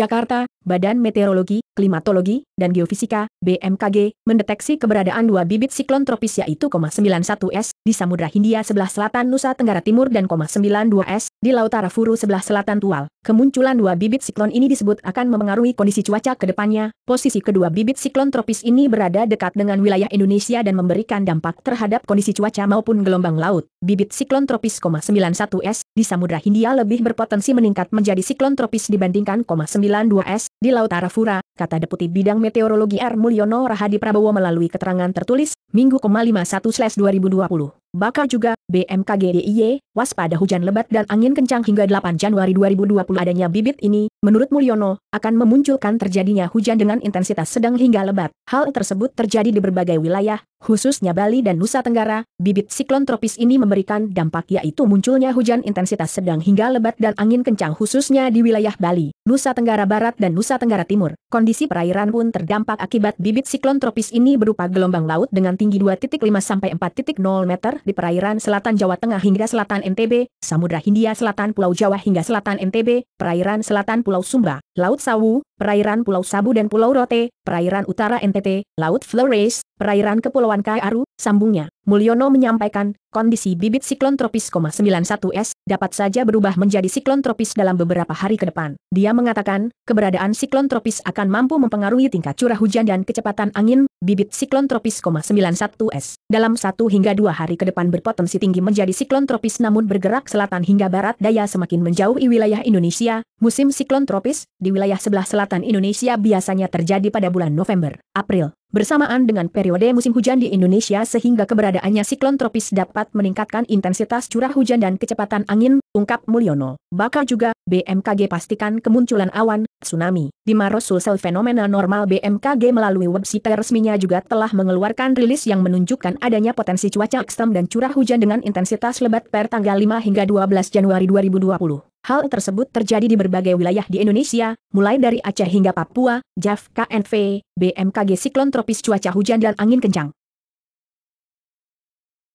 Jakarta, Badan Meteorologi, Klimatologi, dan Geofisika, BMKG, mendeteksi keberadaan dua bibit siklon tropis yaitu 91S di Samudra Hindia sebelah selatan Nusa Tenggara Timur dan 92S di Laut Arafuru sebelah selatan Tual, kemunculan dua bibit siklon ini disebut akan memengaruhi kondisi cuaca ke depannya. Posisi kedua bibit siklon tropis ini berada dekat dengan wilayah Indonesia dan memberikan dampak terhadap kondisi cuaca maupun gelombang laut. Bibit siklon tropis 91S di Samudra Hindia lebih berpotensi meningkat menjadi siklon tropis dibandingkan 92S di Laut Arafura, kata Deputi Bidang Meteorologi R. Mulyono Rahadi Prabowo melalui keterangan tertulis, Minggu 51-2020. Bakal juga, BMKG DIY, waspada hujan lebat dan angin kencang hingga 8 Januari 2020 adanya bibit ini, menurut Mulyono, akan memunculkan terjadinya hujan dengan intensitas sedang hingga lebat. Hal tersebut terjadi di berbagai wilayah, khususnya Bali dan Nusa Tenggara. Bibit siklon tropis ini memberikan dampak yaitu munculnya hujan intensitas sedang hingga lebat dan angin kencang khususnya di wilayah Bali. Nusa Tenggara Barat dan Nusa Tenggara Timur. Kondisi perairan pun terdampak akibat bibit siklon tropis ini berupa gelombang laut dengan tinggi 2.5 sampai 4.0 meter di perairan selatan Jawa Tengah hingga selatan NTB, Samudra Hindia selatan Pulau Jawa hingga selatan NTB, perairan selatan Pulau Sumba. Laut Sawu, perairan Pulau Sabu dan Pulau Rote, perairan utara NTT, Laut Flores, perairan Kepulauan Kaiaru, sambungnya. Mulyono menyampaikan, kondisi bibit siklon tropis 91S dapat saja berubah menjadi siklon tropis dalam beberapa hari ke depan. Dia mengatakan, keberadaan siklon tropis akan mampu mempengaruhi tingkat curah hujan dan kecepatan angin, bibit siklon tropis 91S. Dalam satu hingga dua hari ke depan berpotensi tinggi menjadi siklon tropis namun bergerak selatan hingga barat daya semakin menjauhi wilayah Indonesia, Musim siklon tropis di wilayah sebelah selatan Indonesia biasanya terjadi pada bulan November, April, bersamaan dengan periode musim hujan di Indonesia sehingga keberadaannya siklon tropis dapat meningkatkan intensitas curah hujan dan kecepatan angin, ungkap Mulyono. Bakal juga, BMKG pastikan kemunculan awan, tsunami. Di Maros Sulsel Fenomena Normal BMKG melalui website resminya juga telah mengeluarkan rilis yang menunjukkan adanya potensi cuaca ekstrem dan curah hujan dengan intensitas lebat per tanggal 5 hingga 12 Januari 2020. Hal tersebut terjadi di berbagai wilayah di Indonesia, mulai dari Aceh hingga Papua, JAV, KNV, BMKG siklon tropis cuaca hujan dan angin kencang.